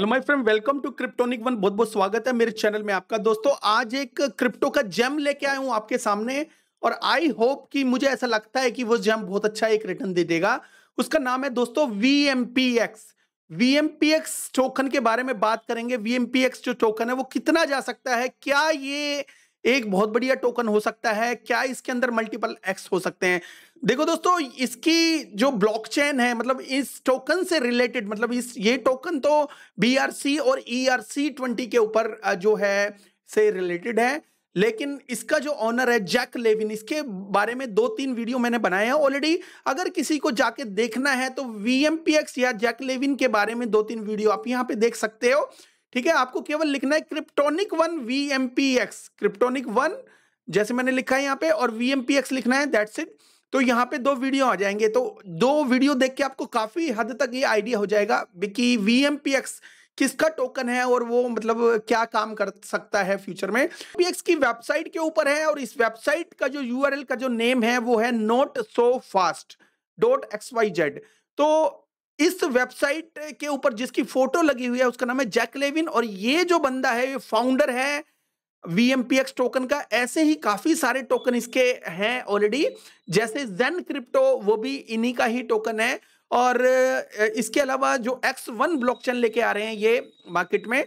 hello my friend welcome to cryptonic one बहुत बहुत स्वागत है मेरे चैनल में आपका दोस्तों आज एक क्रिप्टो का जेम लेके आया हूं आपके सामने और आई होप कि मुझे ऐसा लगता है कि वो जेम बहुत अच्छा एक रिटर्न दे देगा उसका नाम है दोस्तों V M P X V M P X token के बारे में बात करेंगे वी एम पी एक्स जो टोकन है वो कितना जा सकता है क्या ये एक बहुत बढ़िया टोकन हो सकता है क्या इसके अंदर मल्टीपल एक्स हो सकते हैं देखो दोस्तों इसकी जो ब्लॉकचेन है मतलब इस टोकन से रिलेटेड मतलब इस ये टोकन तो बीआरसी और ईआरसी e ट्वेंटी के ऊपर जो है से रिलेटेड है लेकिन इसका जो ऑनर है जैक लेविन इसके बारे में दो तीन वीडियो मैंने बनाए हैं ऑलरेडी अगर किसी को जाके देखना है तो एक्स या जैक लेविन के बारे में दो तीन वीडियो आप यहाँ पे देख सकते हो ठीक है आपको केवल लिखना है cryptonic one X cryptonic one जैसे मैंने लिखा है यहाँ पे और एक्स लिखना है दैट्स इट तो यहाँ पे दो वीडियो आ जाएंगे तो दो वीडियो देख के आपको काफ़ी हद तक ये आइडिया हो जाएगा कि वी किसका टोकन है और वो मतलब क्या काम कर सकता है फ्यूचर में एक्स की वेबसाइट के ऊपर है और इस वेबसाइट का जो एल का जो नेम है वो है not so fast dot X Y Z तो इस वेबसाइट के ऊपर जिसकी फोटो लगी हुई है उसका नाम है जैक लेविन और ये जो बंदा है ये फाउंडर है वीएमपीएक्स टोकन का ऐसे ही काफी सारे टोकन इसके हैं ऑलरेडी जैसे जेन क्रिप्टो वो भी इन्हीं का ही टोकन है और इसके अलावा जो एक्स वन ब्लॉकचेन लेके आ रहे हैं ये मार्केट में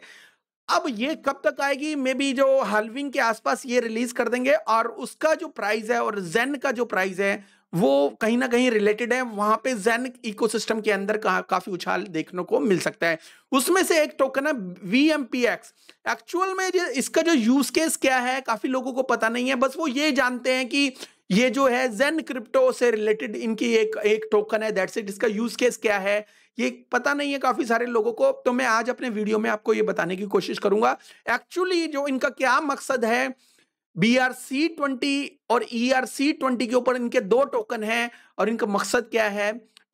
अब ये कब तक आएगी मे बी जो हालविंग के आसपास ये रिलीज कर देंगे और उसका जो प्राइस है और जेन का जो प्राइस है वो कहीं ना कहीं रिलेटेड है वहां पे जैन इकोसिस्टम के अंदर का, काफी उछाल देखने को मिल सकता है उसमें से एक टोकन है V M P X actual में जो इसका जो यूज केस क्या है काफी लोगों को पता नहीं है बस वो ये जानते हैं कि ये जो है जेन क्रिप्टो से रिलेटेड इनकी एक एक टोकन है दैट्स इट इसका यूज केस क्या है ये पता नहीं है काफी सारे लोगों को तो मैं आज अपने वीडियो में आपको ये बताने की कोशिश करूंगा एक्चुअली जो इनका क्या मकसद है बी आर सी ट्वेंटी और ई आर सी ट्वेंटी के ऊपर इनके दो टोकन हैं और इनका मकसद क्या है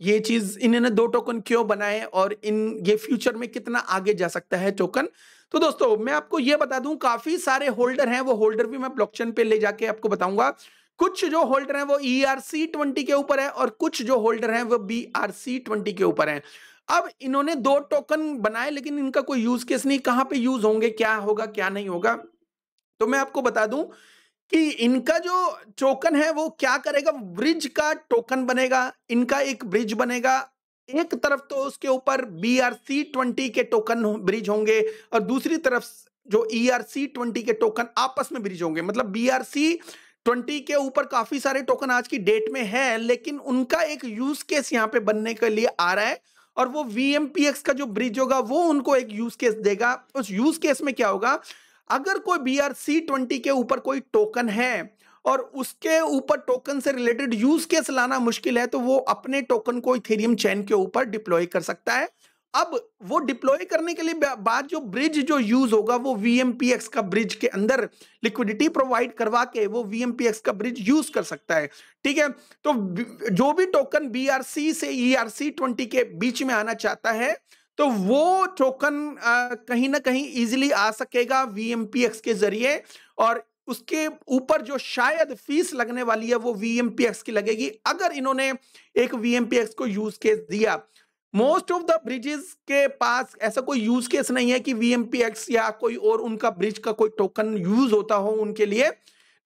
ये चीज इन्होंने दो टोकन क्यों बनाए और इन ये फ्यूचर में कितना आगे जा सकता है टोकन तो दोस्तों मैं आपको ये बता दूं काफी सारे होल्डर हैं वो होल्डर भी मैं ब्लॉकचेन पे ले जाके आपको बताऊंगा कुछ जो होल्डर हैं वो ई आर सी ट्वेंटी के ऊपर है और कुछ जो होल्डर हैं वो बी आर सी ट्वेंटी के ऊपर हैं अब इन्होंने दो टोकन बनाए लेकिन इनका कोई यूज केस नहीं कहाँ पे यूज होंगे क्या होगा क्या नहीं होगा तो मैं आपको बता दूं कि इनका जो टोकन है वो क्या करेगा ब्रिज का टोकन बनेगा इनका एक ब्रिज बनेगा एक तरफ तो उसके ऊपर बी आर सी ट्वेंटी के टोकन ब्रिज होंगे और दूसरी तरफ जो ई आर सी ट्वेंटी के टोकन आपस में ब्रिज होंगे मतलब बी आर सी ट्वेंटी के ऊपर काफी सारे टोकन आज की डेट में है लेकिन उनका एक यूज केस यहाँ पे बनने के लिए आ रहा है और वो वी का जो ब्रिज होगा वो उनको एक यूज केस देगा उस यूज केस में क्या होगा अगर कोई बी आर सी ट्वेंटी के ऊपर कोई टोकन है और उसके ऊपर टोकन से रिलेटेड यूज केस लाना मुश्किल है तो वो अपने टोकन को इथेरियम चैन के ऊपर डिप्लॉय कर सकता है अब वो डिप्लॉय करने के लिए बाद जो ब्रिज जो यूज होगा वो VMPX का ब्रिज के अंदर लिक्विडिटी प्रोवाइड करवा के वो VMPX का ब्रिज यूज कर सकता है ठीक है तो जो भी टोकन BRC से ई e ERC20 के बीच में आना चाहता है तो वो टोकन कहीं ना कहीं इजीली आ सकेगा वी के जरिए और उसके ऊपर जो शायद फीस लगने वाली है वो वी की लगेगी अगर इन्होंने एक वी को यूज केस दिया मोस्ट ऑफ द ब्रिजेस के पास ऐसा कोई यूज केस नहीं है कि वी या कोई और उनका ब्रिज का कोई टोकन यूज होता हो उनके लिए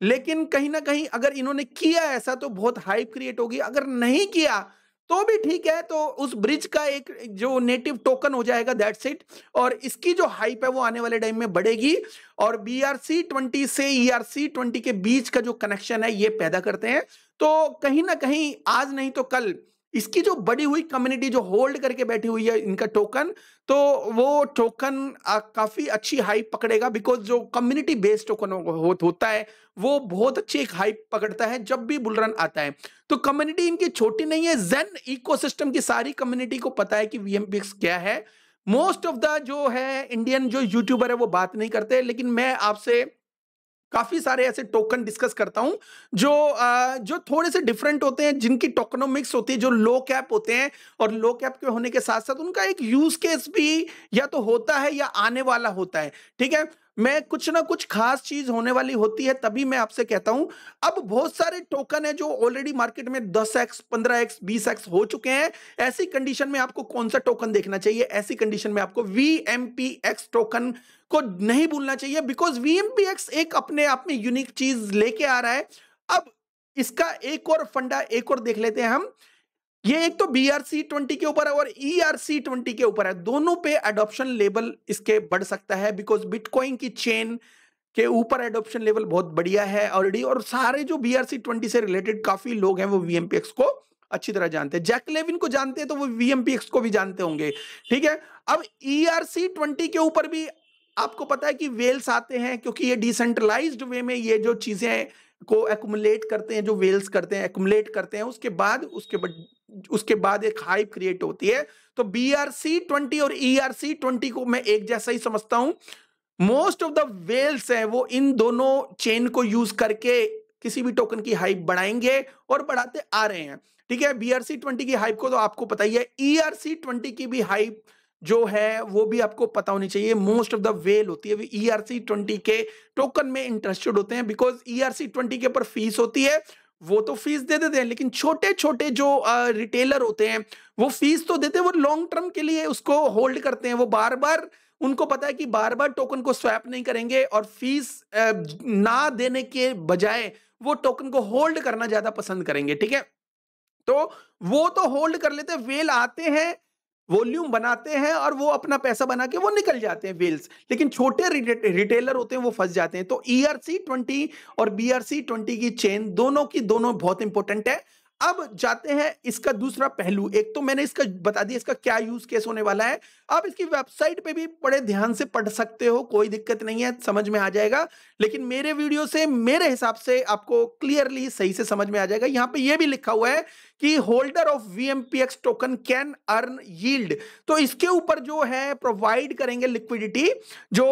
लेकिन कहीं ना कहीं अगर इन्होंने किया ऐसा तो बहुत हाइप क्रिएट होगी अगर नहीं किया तो भी ठीक है तो उस ब्रिज का एक जो नेटिव टोकन हो जाएगा दैट्स इट और इसकी जो हाइप है वो आने वाले टाइम में बढ़ेगी और बी आर सी ट्वेंटी से ई आर सी ट्वेंटी के बीच का जो कनेक्शन है ये पैदा करते हैं तो कहीं ना कहीं आज नहीं तो कल इसकी जो बड़ी हुई कम्युनिटी जो होल्ड करके बैठी हुई है इनका टोकन तो वो टोकन काफ़ी अच्छी हाइप पकड़ेगा बिकॉज जो कम्युनिटी बेस्ड टोकन हो, होता है वो बहुत अच्छी एक हाइप पकड़ता है जब भी बुलरन आता है तो कम्युनिटी इनकी छोटी नहीं है जेन इकोसिस्टम की सारी कम्युनिटी को पता है कि वी क्या है मोस्ट ऑफ द जो है इंडियन जो यूट्यूबर है वो बात नहीं करते लेकिन मैं आपसे काफी सारे ऐसे टोकन डिस्कस करता हूं जो आ, जो थोड़े से डिफरेंट होते हैं जिनकी टोकनोमिक्स होती है जो लो कैप होते हैं और लो कैप के होने के साथ साथ उनका एक यूज केस भी या तो होता है या आने वाला होता है ठीक है मैं कुछ ना कुछ खास चीज होने वाली होती है तभी मैं आपसे कहता हूं अब बहुत सारे टोकन है जो ऑलरेडी मार्केट में 10x 15x 20x हो चुके हैं ऐसी कंडीशन में आपको कौन सा टोकन देखना चाहिए ऐसी कंडीशन में आपको एक्स टोकन को नहीं भूलना चाहिए बिकॉज वी एक अपने आप में यूनिक चीज लेके आ रहा है अब इसका एक और फंडा एक और देख लेते हैं हम ये एक तो बी आर सी ट्वेंटी के ऊपर है और ई आर सी ट्वेंटी के ऊपर है दोनों पे अडोप्शन लेवल इसके बढ़ सकता है बिकॉज बिटकॉइन की चेन के ऊपर एडोप्शन लेवल बहुत बढ़िया है ऑलरेडी और सारे जो बी आर सी ट्वेंटी से रिलेटेड काफी लोग हैं वो वीएमपीएक्स को अच्छी तरह जानते हैं जैक लेविन को जानते हैं तो वो वीएमपीएक्स को भी जानते होंगे ठीक है अब ई आर सी ट्वेंटी के ऊपर भी आपको पता है कि वेल्स आते हैं क्योंकि ये डिसेंट्रलाइज्ड वे में ये जो चीज़ें को एकुमुलेट करते हैं जो वेल्स करते हैं एकुमुलेट करते हैं उसके बाद उसके बाद उसके बाद एक हाइप क्रिएट होती है तो बी आर सी ट्वेंटी और ई आर सी ट्वेंटी को मैं एक जैसा ही समझता हूं मोस्ट ऑफ द वेल्स हैं वो इन दोनों चेन को यूज करके किसी भी टोकन की हाइप बढ़ाएंगे और बढ़ाते आ रहे हैं ठीक है बी आर सी ट्वेंटी की हाइप को तो आपको पता ही है ई आर सी ट्वेंटी की भी हाइप जो है वो भी आपको पता होनी चाहिए मोस्ट ऑफ द वेल होती है ई आर सी ट्वेंटी के टोकन में इंटरेस्टेड होते हैं because E R C twenty के ऊपर फीस होती है वो तो फीस दे देते हैं लेकिन छोटे छोटे जो रिटेलर होते हैं वो फीस तो देते हैं वो लॉन्ग टर्म के लिए उसको होल्ड करते हैं वो बार बार उनको पता है कि बार बार टोकन को स्वैप नहीं करेंगे और फीस ना देने के बजाय वो टोकन को होल्ड करना ज्यादा पसंद करेंगे ठीक है तो वो तो होल्ड कर लेते वेल आते हैं वॉल्यूम बनाते हैं और वो अपना पैसा बना के वो निकल जाते हैं वेल्स लेकिन छोटे रिटेलर होते हैं वो फंस जाते हैं तो ई आर सी ट्वेंटी और बी आर सी ट्वेंटी की चेन दोनों की दोनों बहुत इंपॉर्टेंट है अब जाते हैं इसका दूसरा पहलू एक तो मैंने इसका बता दिया इसका क्या यूज केस होने वाला है आप इसकी वेबसाइट पे भी बड़े ध्यान से पढ़ सकते हो कोई दिक्कत नहीं है समझ में आ जाएगा लेकिन मेरे वीडियो से मेरे हिसाब से आपको क्लियरली सही से समझ में आ जाएगा यहां पे ये भी लिखा हुआ है कि holder of VMPX token can earn yield तो इसके ऊपर जो है प्रोवाइड करेंगे लिक्विडिटी जो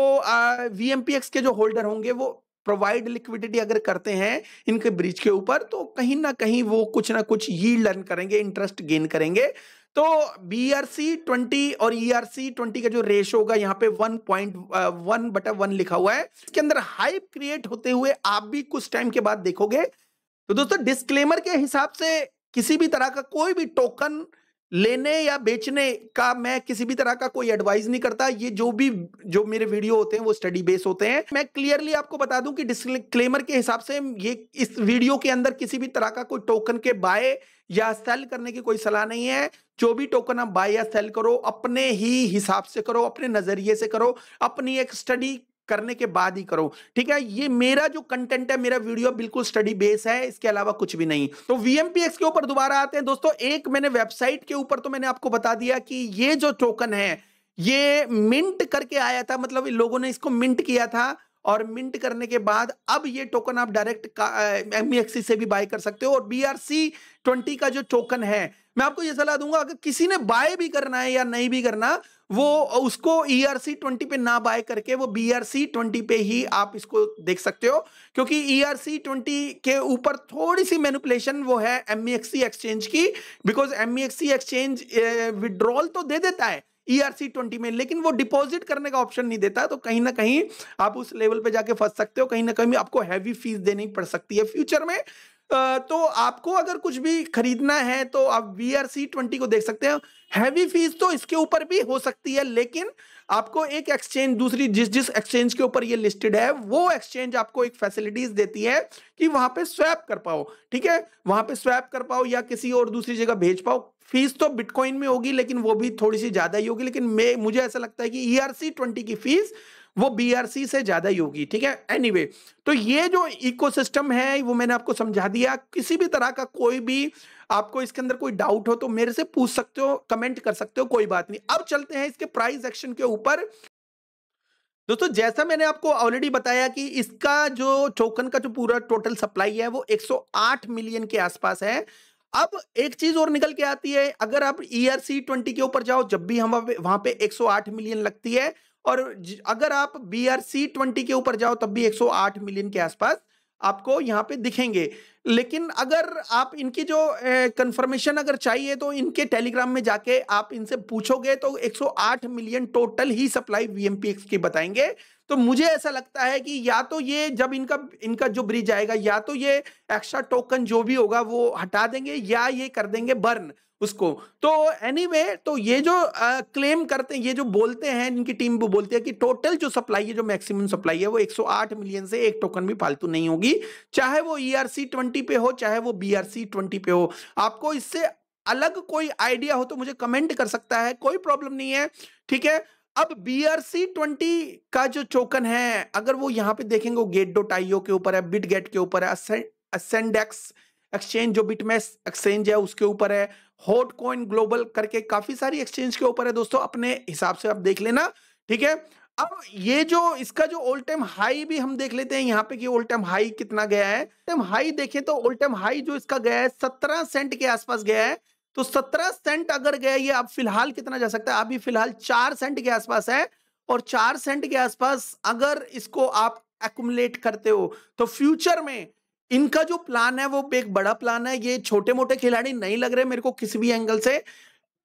वीएमपीएक्स के जो होल्डर होंगे वो प्रोवाइड लिक्विडिटी अगर करते हैं इनके ब्रिज के ऊपर तो कहीं ना कहीं वो कुछ ना कुछ यील्ड लर्न करेंगे इंटरेस्ट गेन करेंगे तो बी आर सी ट्वेंटी और ई आर सी ट्वेंटी का जो रेशो होगा यहाँ पे वन पॉइंट वन बटा वन लिखा हुआ है इसके अंदर हाइप क्रिएट होते हुए आप भी कुछ टाइम के बाद देखोगे तो दोस्तों डिस्क्लेमर के हिसाब से किसी भी तरह का कोई भी टोकन लेने या बेचने का मैं किसी भी तरह का कोई एडवाइस नहीं करता ये जो भी जो मेरे वीडियो होते हैं वो स्टडी बेस होते हैं मैं क्लियरली आपको बता दूं कि डिस्क्लेमर के हिसाब से ये इस वीडियो के अंदर किसी भी तरह का कोई टोकन के बाय या सेल करने की कोई सलाह नहीं है जो भी टोकन आप बाय या सेल करो अपने ही हिसाब से करो अपने नजरिए से करो अपनी एक स्टडी करने के बाद ही करो ठीक है ये मेरा जो कंटेंट है मेरा वीडियो बिल्कुल स्टडी बेस है इसके अलावा कुछ भी नहीं तो वीएमपीएक्स के ऊपर दोबारा आते हैं दोस्तों एक मैंने वेबसाइट के ऊपर तो मैंने आपको बता दिया कि ये जो टोकन है ये मिंट करके आया था मतलब लोगों ने इसको मिंट किया था और मिंट करने के बाद अब ये टोकन आप डायरेक्ट एम e से भी बाय कर सकते हो और बी आर सी ट्वेंटी का जो टोकन है मैं आपको ये सलाह दूंगा अगर किसी ने बाय भी करना है या नहीं भी करना वो उसको ई आर सी ट्वेंटी पे ना बाय करके वो बी आर सी ट्वेंटी पे ही आप इसको देख सकते हो क्योंकि ई आर सी ट्वेंटी के ऊपर थोड़ी सी मैनुपलेशन वो है एम एक्सचेंज e की बिकॉज एम एक्सचेंज विड्रॉल तो दे देता है ईआरसी e ट्वेंटी में लेकिन वो डिपॉजिट करने का ऑप्शन नहीं देता तो कहीं ना कहीं आप उस लेवल पे जाके फंस सकते हो कहीं ना कहीं आपको हैवी फीस देनी पड़ सकती है फ्यूचर में तो आपको अगर कुछ भी खरीदना है तो आप वी आर सी ट्वेंटी को देख सकते हैं हैवी फीस तो इसके ऊपर भी हो सकती है लेकिन आपको एक एक्सचेंज दूसरी जिस जिस एक्सचेंज के ऊपर ये लिस्टेड है वो एक्सचेंज आपको एक फैसिलिटीज देती है कि वहां पे स्वैप कर पाओ ठीक है वहां पे स्वैप कर पाओ या किसी और दूसरी जगह भेज पाओ फीस तो बिटकॉइन में होगी लेकिन वो भी थोड़ी सी ज्यादा ही होगी लेकिन मैं मुझे ऐसा लगता है कि ईआरसी e ट्वेंटी की फीस वो बीआरसी से ज्यादा ही होगी ठीक है एनीवे anyway, तो ये जो इकोसिस्टम है वो मैंने आपको समझा दिया किसी भी तरह का कोई भी आपको इसके अंदर कोई डाउट हो तो मेरे से पूछ सकते हो कमेंट कर सकते हो कोई बात नहीं अब चलते हैं इसके प्राइस एक्शन के ऊपर दोस्तों जैसा मैंने आपको ऑलरेडी बताया कि इसका जो टोकन का जो पूरा टोटल सप्लाई है वो 108 मिलियन के आसपास है अब एक चीज और निकल के आती है अगर आप ईआरसी e ट्वेंटी के ऊपर जाओ जब भी हम वहां पे 108 मिलियन लगती है और अगर आप बीआरसी ट्वेंटी के ऊपर जाओ तब भी 108 मिलियन के आसपास आपको यहाँ पे दिखेंगे लेकिन अगर आप इनकी जो कंफर्मेशन अगर चाहिए तो इनके टेलीग्राम में जाके आप इनसे पूछोगे तो 108 मिलियन टोटल ही सप्लाई वीएमपीएक्स की बताएंगे तो मुझे ऐसा लगता है कि या तो ये जब इनका इनका जो ब्रिज आएगा या तो ये एक्स्ट्रा टोकन जो भी होगा वो हटा देंगे या ये कर देंगे बर्न उसको तो एनी anyway, तो ये जो आ, क्लेम करते हैं ये जो बोलते हैं इनकी टीम भी बोलती है कि टोटल जो सप्लाई है जो मैक्सिमम सप्लाई है वो 108 मिलियन से एक टोकन भी फालतू नहीं होगी चाहे वो ई e 20 पे हो चाहे वो बी 20 पे हो आपको इससे अलग कोई आइडिया हो तो मुझे कमेंट कर सकता है कोई प्रॉब्लम नहीं है ठीक है अब बी आर सी ट्वेंटी का जो टोकन है अगर वो यहाँ पे देखेंगे वो गेट डोटाइयो के ऊपर है बिट गेट के ऊपर है असेंडेक्स एक्सचेंज जो बिटमेस एक्सचेंज है उसके ऊपर है हॉट कॉइन ग्लोबल करके काफी सारी एक्सचेंज के ऊपर है दोस्तों अपने हिसाब से आप देख लेना ठीक है अब ये जो इसका जो ओल्ड टाइम हाई भी हम देख लेते हैं यहाँ पे कि ओल्ड टाइम हाई कितना गया है टाइम हाई देखें तो ओल्ड टाइम हाई जो इसका गया है सत्रह सेंट के आसपास गया है तो सत्रह सेंट अगर गया ये अब फिलहाल कितना जा सकता है अभी फिलहाल चार सेंट के आसपास है और चार सेंट के आसपास अगर इसको आप एकट करते हो तो फ्यूचर में इनका जो प्लान है वो एक बड़ा प्लान है ये छोटे मोटे खिलाड़ी नहीं लग रहे मेरे को किसी भी एंगल से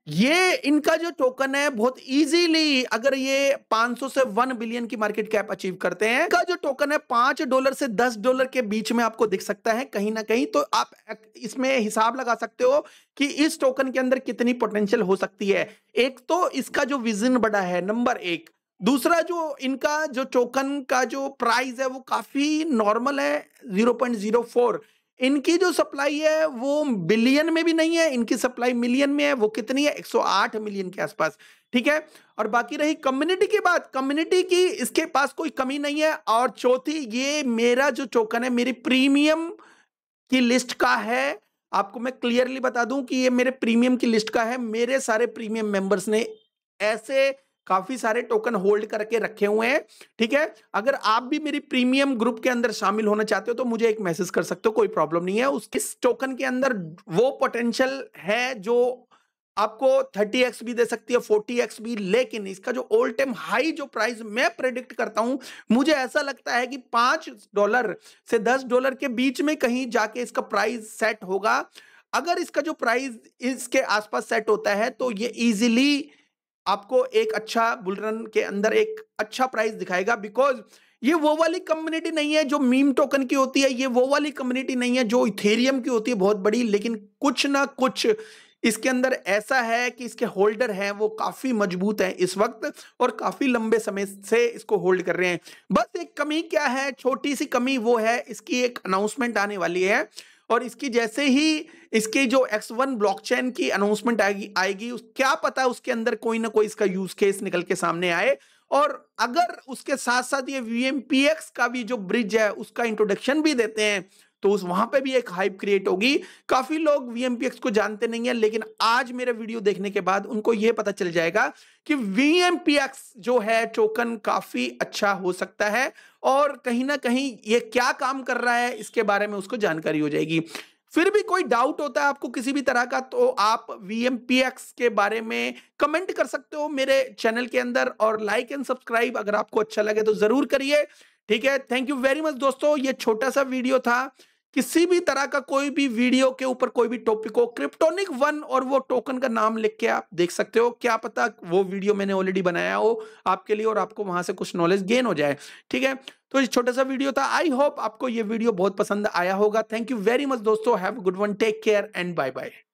ये इनका जो टोकन है बहुत इजीली अगर ये 500 से 1 बिलियन की मार्केट कैप अचीव करते हैं इनका जो टोकन है पांच डॉलर से 10 डॉलर के बीच में आपको दिख सकता है कहीं ना कहीं तो आप इसमें हिसाब लगा सकते हो कि इस टोकन के अंदर कितनी पोटेंशियल हो सकती है एक तो इसका जो विजन बड़ा है नंबर एक दूसरा जो इनका जो टोकन का जो प्राइस है वो काफ़ी नॉर्मल है 0.04 इनकी जो सप्लाई है वो बिलियन में भी नहीं है इनकी सप्लाई मिलियन में है वो कितनी है 108 मिलियन के आसपास ठीक है और बाकी रही कम्युनिटी की बात कम्युनिटी की इसके पास कोई कमी नहीं है और चौथी ये मेरा जो टोकन है मेरी प्रीमियम की लिस्ट का है आपको मैं क्लियरली बता दूं कि ये मेरे प्रीमियम की लिस्ट का है मेरे सारे प्रीमियम मेंबर्स ने ऐसे काफी सारे टोकन होल्ड करके रखे हुए हैं ठीक है अगर आप भी मेरी प्रीमियम ग्रुप के अंदर शामिल होना चाहते हो तो मुझे एक मैसेज कर सकते हो कोई प्रॉब्लम नहीं है उस किस टोकन के अंदर वो पोटेंशियल है जो आपको 30x भी दे सकती है 40x भी लेकिन इसका जो ऑल टाइम हाई जो प्राइस मैं प्रेडिक्ट करता हूं मुझे ऐसा लगता है कि पांच डॉलर से दस डॉलर के बीच में कहीं जाके इसका प्राइस सेट होगा अगर इसका जो प्राइस इसके आसपास सेट होता है तो ये इजीली आपको एक अच्छा बुलरन के अंदर एक अच्छा प्राइस दिखाएगा बिकॉज ये वो वाली कम्युनिटी नहीं है जो मीम टोकन की होती है ये वो वाली कम्युनिटी नहीं है जो इथेरियम की होती है बहुत बड़ी लेकिन कुछ ना कुछ इसके अंदर ऐसा है कि इसके होल्डर हैं वो काफ़ी मजबूत हैं इस वक्त और काफ़ी लंबे समय से इसको होल्ड कर रहे हैं बस एक कमी क्या है छोटी सी कमी वो है इसकी एक अनाउंसमेंट आने वाली है और इसकी जैसे ही इसकी जो एक्स वन ब्लॉकचेन की अनाउंसमेंट आएगी आएगी उस क्या पता उसके अंदर कोई ना कोई इसका यूज केस निकल के सामने आए और अगर उसके साथ साथ ये वी का भी जो ब्रिज है उसका इंट्रोडक्शन भी देते हैं तो उस वहां पे भी एक हाइप क्रिएट होगी काफी लोग वीएमपीएक्स को जानते नहीं है लेकिन आज मेरे वीडियो देखने के बाद उनको यह पता चल जाएगा कि वीएमपीएक्स जो है टोकन काफी अच्छा हो सकता है और कहीं ना कहीं ये क्या काम कर रहा है इसके बारे में उसको जानकारी हो जाएगी फिर भी कोई डाउट होता है आपको किसी भी तरह का तो आप VMPX के बारे में कमेंट कर सकते हो मेरे चैनल के अंदर और लाइक एंड सब्सक्राइब अगर आपको अच्छा लगे तो जरूर करिए ठीक है थैंक यू वेरी मच दोस्तों ये छोटा सा वीडियो था किसी भी तरह का कोई भी वीडियो के ऊपर कोई भी टॉपिक हो क्रिप्टोनिक वन और वो टोकन का नाम लिख के आप देख सकते हो क्या पता वो वीडियो मैंने ऑलरेडी बनाया हो आपके लिए और आपको वहां से कुछ नॉलेज गेन हो जाए ठीक है तो ये छोटा सा वीडियो था आई होप आपको ये वीडियो बहुत पसंद आया होगा थैंक यू वेरी मच दोस्तों have good one take care and bye bye